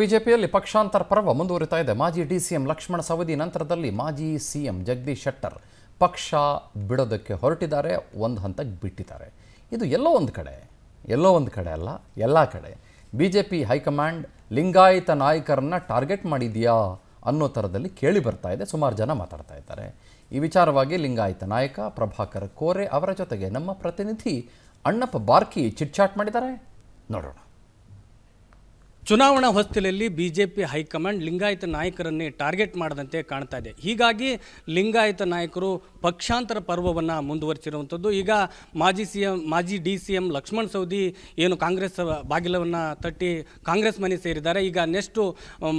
ಬಿಜೆಪಿಯಲ್ಲಿ ಪಕ್ಷಾಂತರ ಪರ್ವ ಮುಂದುವರಿತಾ ಇದೆ ಮಾಜಿ ಡಿಸಿಎಂ ಲಕ್ಷ್ಮಣ ಸವದಿ ನಂತರದಲ್ಲಿ ಮಾಜಿ ಸಿಎಂ ಜಗದೀಶ್ ಶೆಟ್ಟರ್ ಪಕ್ಷ ಬಿಡೋದಕ್ಕೆ ಹೊರಟಿದ್ದಾರೆ ಒಂದು ಹಂತಕ್ಕೆ ಬಿಟ್ಟಿದ್ದಾರೆ ಇದು ಎಲ್ಲೋ ಒಂದು ಕಡೆ ಎಲ್ಲೋ ಒಂದು ಕಡೆ ಅಲ್ಲ ಎಲ್ಲ ಕಡೆ B J P high command Lingayat ನಾಯಕರನ್ನ ಟಾರ್ಗೆಟ್ ಮಾಡಿದೆಯಾ ಅನ್ನೋ ಥರದಲ್ಲಿ ಕೇಳಿ ಬರ್ತಾ ಇದೆ ಸುಮಾರು ಜನ ಮಾತಾಡ್ತಾ ಇದ್ದಾರೆ ಈ ವಿಚಾರವಾಗಿ ಲಿಂಗಾಯತ ನಾಯಕ ಪ್ರಭಾಕರ್ ಕೋರೆ ಅವರ ಜೊತೆಗೆ ನಮ್ಮ ಪ್ರತಿನಿಧಿ ಅಣ್ಣಪ್ಪ ಬಾರ್ಕಿ ಚಿಟ್ಚಾಟ್ ಮಾಡಿದ್ದಾರೆ ನೋಡೋಣ ಚುನಾವಣಾ ಹೊಸ್ತಿಲಲ್ಲಿ ಬಿಜೆಪಿ ಹೈಕಮಾಂಡ್ ಲಿಂಗಾಯತ ನಾಯಕರನ್ನೇ ಟಾರ್ಗೆಟ್ ಮಾಡದಂತೆ ಕಾಣ್ತಾ ಇದೆ ಹೀಗಾಗಿ ಲಿಂಗಾಯತ ನಾಯಕರು ಪಕ್ಷಾಂತರ ಪರ್ವವನ್ನು ಮುಂದುವರಿಸಿರುವಂಥದ್ದು ಈಗ ಮಾಜಿ ಸಿ ಎಂ ಮಾಜಿ D C M Lakshman Savadi ಏನು ಕಾಂಗ್ರೆಸ್ ಬಾಗಿಲವನ್ನು ತಟ್ಟಿ ಕಾಂಗ್ರೆಸ್ ಮನೆ ಸೇರಿದ್ದಾರೆ ಈಗ ನೆಕ್ಸ್ಟು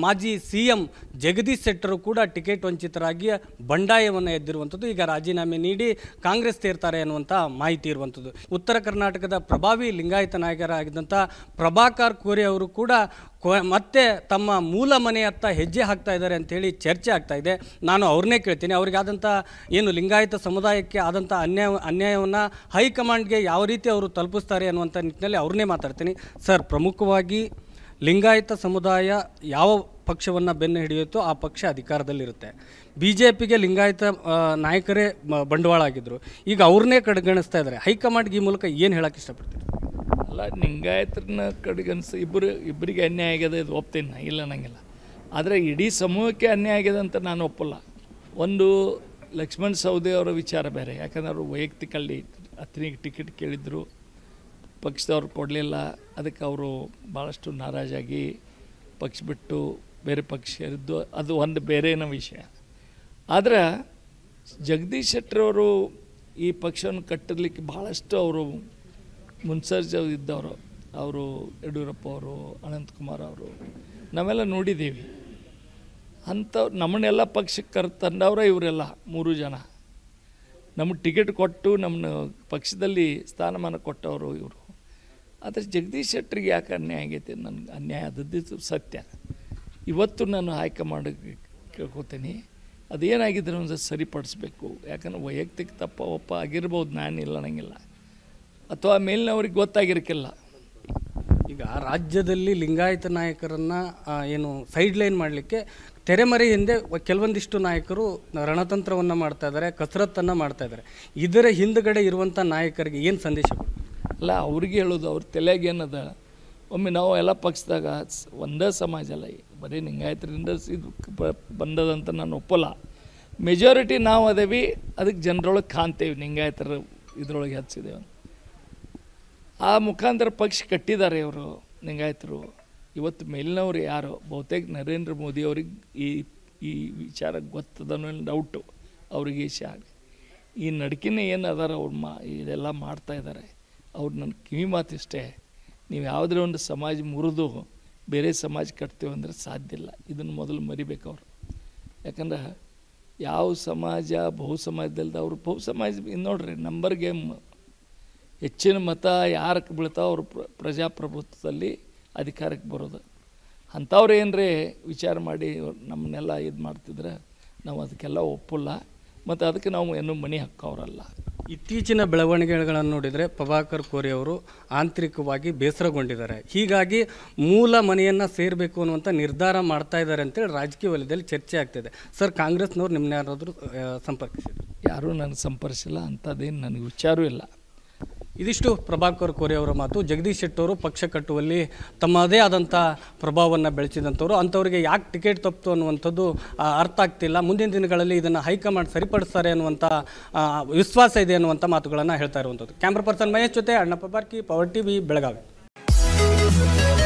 ಮಾಜಿ ಸಿ ಎಂ ಜಗದೀಶ್ ಶೆಟ್ಟರು ಕೂಡ ಟಿಕೆಟ್ ವಂಚಿತರಾಗಿ ಬಂಡಾಯವನ್ನು ಎದ್ದಿರುವಂಥದ್ದು ಈಗ ರಾಜೀನಾಮೆ ನೀಡಿ ಕಾಂಗ್ರೆಸ್ ಸೇರ್ತಾರೆ ಅನ್ನುವಂಥ ಮಾಹಿತಿ ಇರುವಂಥದ್ದು ಉತ್ತರ ಕರ್ನಾಟಕದ ಪ್ರಭಾವಿ ಲಿಂಗಾಯತ ನಾಯಕರಾಗಿದ್ದಂಥ ಪ್ರಭಾಕರ್ ಕೋರೆ ಅವರು ಕೂಡ ಮತ್ತೆ ತಮ್ಮ ಮೂಲ ಮನೆಯತ್ತ ಹೆಜ್ಜೆ ಹಾಕ್ತಾ ಇದ್ದಾರೆ ಅಂಥೇಳಿ ಚರ್ಚೆ ಆಗ್ತಾ ಇದೆ ನಾನು ಅವ್ರನ್ನೇ ಕೇಳ್ತೀನಿ ಅವ್ರಿಗೆ ಆದಂಥ ಏನು ಲಿಂಗಾಯತ ಸಮುದಾಯಕ್ಕೆ ಆದಂಥ ಅನ್ಯಾಯ ಅನ್ಯಾಯವನ್ನು ಹೈಕಮಾಂಡ್ಗೆ ಯಾವ ರೀತಿ ಅವರು ತಲುಪಿಸ್ತಾರೆ ಅನ್ನುವಂಥ ನಿಟ್ಟಿನಲ್ಲಿ ಅವ್ರನ್ನೇ ಮಾತಾಡ್ತೀನಿ ಸರ್ ಪ್ರಮುಖವಾಗಿ ಲಿಂಗಾಯತ ಸಮುದಾಯ ಯಾವ ಪಕ್ಷವನ್ನು ಬೆನ್ನು ಹಿಡಿಯುತ್ತೋ ಆ ಪಕ್ಷ ಅಧಿಕಾರದಲ್ಲಿರುತ್ತೆ ಬಿ ಜೆ ಪಿಗೆ ಲಿಂಗಾಯತ ನಾಯಕರೇ ಬಂಡವಾಳ ಆಗಿದ್ದರು ಈಗ ಅವ್ರನ್ನೇ ಕಡೆಗಣಿಸ್ತಾ ಇದ್ದಾರೆ ಹೈಕಮಾಂಡ್ಗೆ ಈ ಮೂಲಕ ಏನು ಹೇಳೋಕ್ಕೆ ಇಷ್ಟಪಡ್ತೀರಿ ಅಲ್ಲ ಕಡೆಗೆ ಕಡೆಗನ್ಸಿ ಇಬ್ಬರು ಇಬ್ಬರಿಗೆ ಅನ್ಯಾಯ ಆಗಿದೆ ಇದು ಒಪ್ತೀನಿ ಇಲ್ಲ ನನಗಿಲ್ಲ ಆದರೆ ಇಡೀ ಸಮೂಹಕ್ಕೆ ಅನ್ಯಾಯ ಆಗಿದೆ ಅಂತ ನಾನು ಒಪ್ಪಲ್ಲ ಒಂದು ಲಕ್ಷ್ಮಣ್ ಸೌದೆ ಅವರ ವಿಚಾರ ಬೇರೆ ಯಾಕಂದ್ರೆ ಅವರು ವೈಯಕ್ತಿಕಲ್ಲಿ ಅತನಿಗೆ ಟಿಕೆಟ್ ಕೇಳಿದ್ರು ಪಕ್ಷದವ್ರು ಕೊಡಲಿಲ್ಲ ಅದಕ್ಕೆ ಅವರು ಭಾಳಷ್ಟು ನಾರಾಜಾಗಿ ಪಕ್ಷ ಬಿಟ್ಟು ಬೇರೆ ಪಕ್ಷ ಇರಿದ್ದು ಅದು ಒಂದು ಬೇರೆನ ವಿಷಯ ಆದರೆ ಜಗದೀಶ್ ಶೆಟ್ಟರವರು ಈ ಪಕ್ಷವನ್ನು ಕಟ್ಟಿರ್ಲಿಕ್ಕೆ ಭಾಳಷ್ಟು ಅವರು ಮುನ್ಸರ್ಜಿದ್ದವರು ಇದ್ದವರು ಅವರು ಯಡಿಯೂರಪ್ಪ ಅವರು ಅನಂತಕುಮಾರ್ ಅವರು ನಾವೆಲ್ಲ ನೋಡಿದ್ದೀವಿ ಅಂಥವ್ರು ನಮ್ಮನ್ನೆಲ್ಲ ಪಕ್ಷಕ್ಕೆ ತಂದವರೇ ಇವರೆಲ್ಲ ಮೂರು ಜನ ನಮಗೆ ಟಿಕೆಟ್ ಕೊಟ್ಟು ನಮ್ಮ ಪಕ್ಷದಲ್ಲಿ ಸ್ಥಾನಮಾನ ಕೊಟ್ಟವರು ಇವರು ಆದರೆ ಜಗದೀಶ್ ಶೆಟ್ಟರಿಗೆ ಯಾಕೆ ಅನ್ಯಾಯ ಆಗೈತೆ ನನಗೆ ಅನ್ಯಾಯ ಆದದ್ದು ಸತ್ಯ ಇವತ್ತು ನಾನು ಆಯ್ಕೆ ಮಾಡಿ ಕೇಳ್ಕೊತೀನಿ ಅದೇನಾಗಿದ್ದರೂ ಒಂದು ಸರಿಪಡಿಸ್ಬೇಕು ಯಾಕಂದ್ರೆ ವೈಯಕ್ತಿಕ ತಪ್ಪ ಒಪ್ಪ ಆಗಿರ್ಬೋದು ಇಲ್ಲ ನನಗಿಲ್ಲ ಅಥವಾ ಮೇಲಿನವ್ರಿಗೆ ಗೊತ್ತಾಗಿರಕ್ಕಿಲ್ಲ ಈಗ ರಾಜ್ಯದಲ್ಲಿ ಲಿಂಗಾಯತ ನಾಯಕರನ್ನು ಏನು ಸೈಡ್ ಲೈನ್ ಮಾಡಲಿಕ್ಕೆ ತೆರೆಮರೆ ಹಿಂದೆ ಕೆಲವೊಂದಿಷ್ಟು ನಾಯಕರು ರಣತಂತ್ರವನ್ನು ಮಾಡ್ತಾ ಇದ್ದಾರೆ ಕಸರತ್ತನ್ನು ಮಾಡ್ತಾ ಇದ್ದಾರೆ ಇದರ ಹಿಂದುಗಡೆ ಇರುವಂಥ ನಾಯಕರಿಗೆ ಏನು ಸಂದೇಶ ಅಲ್ಲ ಅವ್ರಿಗೆ ಹೇಳೋದು ಅವ್ರ ತಲೆಗೆ ಏನದ ಒಮ್ಮೆ ನಾವು ಎಲ್ಲ ಪಕ್ಷದಾಗ ಒಂದೇ ಸಮಾಜ ಅಲ್ಲ ಬರೀ ಲಿಂಗಾಯತರಿಂದ ಇದು ಬಂದದಂತ ನಾನು ಒಪ್ಪಲ್ಲ ಮೆಜಾರಿಟಿ ನಾವು ಅದೇವಿ ಅದಕ್ಕೆ ಜನರೊಳಗೆ ಕಾಣ್ತೇವೆ ಲಿಂಗಾಯತರ ಇದ್ರೊಳಗೆ ಹಚ್ಚಿದ್ದೇವೆ ಆ ಮುಖಾಂತರ ಪಕ್ಷ ಕಟ್ಟಿದ್ದಾರೆ ಇವರು ಲಿಂಗಾಯತರು ಇವತ್ತು ಮೇಲಿನವ್ರು ಯಾರು ಬಹುತೇಕ ನರೇಂದ್ರ ಮೋದಿ ಅವ್ರಿಗೆ ಈ ಈ ವಿಚಾರ ಗೊತ್ತದನ್ನೋ ಡೌಟು ಅವ್ರಿಗೆ ಇಷ್ಟ ಆಗಿ ಈ ನಡ್ಕಿನೇ ಏನು ಅದಾರ ಅವ್ರು ಮಾ ಇದೆಲ್ಲ ಮಾಡ್ತಾಯಿದ್ದಾರೆ ಅವ್ರು ನನ್ನ ಕಿವಿ ಮಾತಿಷ್ಟೇ ನೀವು ಯಾವುದೇ ಒಂದು ಸಮಾಜ ಮುರಿದು ಬೇರೆ ಸಮಾಜ ಕಟ್ತೀವಿ ಅಂದರೆ ಸಾಧ್ಯ ಇಲ್ಲ ಇದನ್ನು ಮೊದಲು ಮರಿಬೇಕು ಅವರು ಯಾಕಂದ್ರೆ ಯಾವ ಸಮಾಜ ಬಹು ಸಮಾಜದಲ್ಲದ ಅವರು ಬಹು ಸಮಾಜ ನೋಡ್ರಿ ನಂಬರ್ ಗೇಮ್ ಹೆಚ್ಚಿನ ಮತ ಯಾರಕ್ಕೆ ಬೀಳ್ತಾವ ಅವರು ಪ್ರಜಾಪ್ರಭುತ್ವದಲ್ಲಿ ಅಧಿಕಾರಕ್ಕೆ ಬರೋದು ಅಂಥವ್ರು ಏನರೇ ವಿಚಾರ ಮಾಡಿ ನಮ್ಮನ್ನೆಲ್ಲ ಇದು ಮಾಡ್ತಿದ್ರೆ ನಾವು ಅದಕ್ಕೆಲ್ಲ ಒಪ್ಪಲ್ಲ ಮತ್ತು ಅದಕ್ಕೆ ನಾವು ಏನು ಮಣಿ ಹಾಕೋರಲ್ಲ ಇತ್ತೀಚಿನ ಬೆಳವಣಿಗೆಗಳನ್ನು ನೋಡಿದರೆ ಪ್ರಭಾಕರ್ ಕೋರಿ ಅವರು ಆಂತರಿಕವಾಗಿ ಬೇಸರಗೊಂಡಿದ್ದಾರೆ ಹೀಗಾಗಿ ಮೂಲ ಮನೆಯನ್ನು ಸೇರಬೇಕು ಅನ್ನುವಂಥ ನಿರ್ಧಾರ ಮಾಡ್ತಾ ಇದ್ದಾರೆ ಅಂತೇಳಿ ರಾಜಕೀಯ ವಲಯದಲ್ಲಿ ಚರ್ಚೆ ಆಗ್ತಿದೆ ಸರ್ ಕಾಂಗ್ರೆಸ್ನವ್ರು ನಿಮ್ಮನ್ನ ಯಾರಾದರೂ ಸಂಪರ್ಕಿಸಿದ್ರು ಯಾರೂ ನನಗೆ ಸಂಪರ್ಕಿಸಿಲ್ಲ ಅಂಥದ್ದೇನು ನನಗೆ ವಿಚಾರವೂ ಇಲ್ಲ ಇದಿಷ್ಟು ಪ್ರಭಾಕರ್ ಕೋರೆ ಅವರ ಮಾತು ಜಗದೀಶ್ ಶೆಟ್ಟವರು ಪಕ್ಷ ಕಟ್ಟುವಲ್ಲಿ ತಮ್ಮದೇ ಆದಂಥ ಪ್ರಭಾವವನ್ನು ಬೆಳೆಸಿದಂಥವ್ರು ಅಂಥವರಿಗೆ ಯಾಕೆ ಟಿಕೆಟ್ ತಪ್ಪಿತು ಅನ್ನುವಂಥದ್ದು ಅರ್ಥ ಆಗ್ತಿಲ್ಲ ಮುಂದಿನ ದಿನಗಳಲ್ಲಿ ಇದನ್ನು ಹೈಕಮಾಂಡ್ ಸರಿಪಡಿಸ್ತಾರೆ ಅನ್ನುವಂಥ ವಿಶ್ವಾಸ ಇದೆ ಅನ್ನುವಂಥ ಮಾತುಗಳನ್ನು ಹೇಳ್ತಾ ಇರುವಂಥದ್ದು ಕ್ಯಾಮ್ರಾ ಪರ್ಸನ್ ಮಹೇಶ್ ಜೊತೆ Annappa Barki power T V Belagavi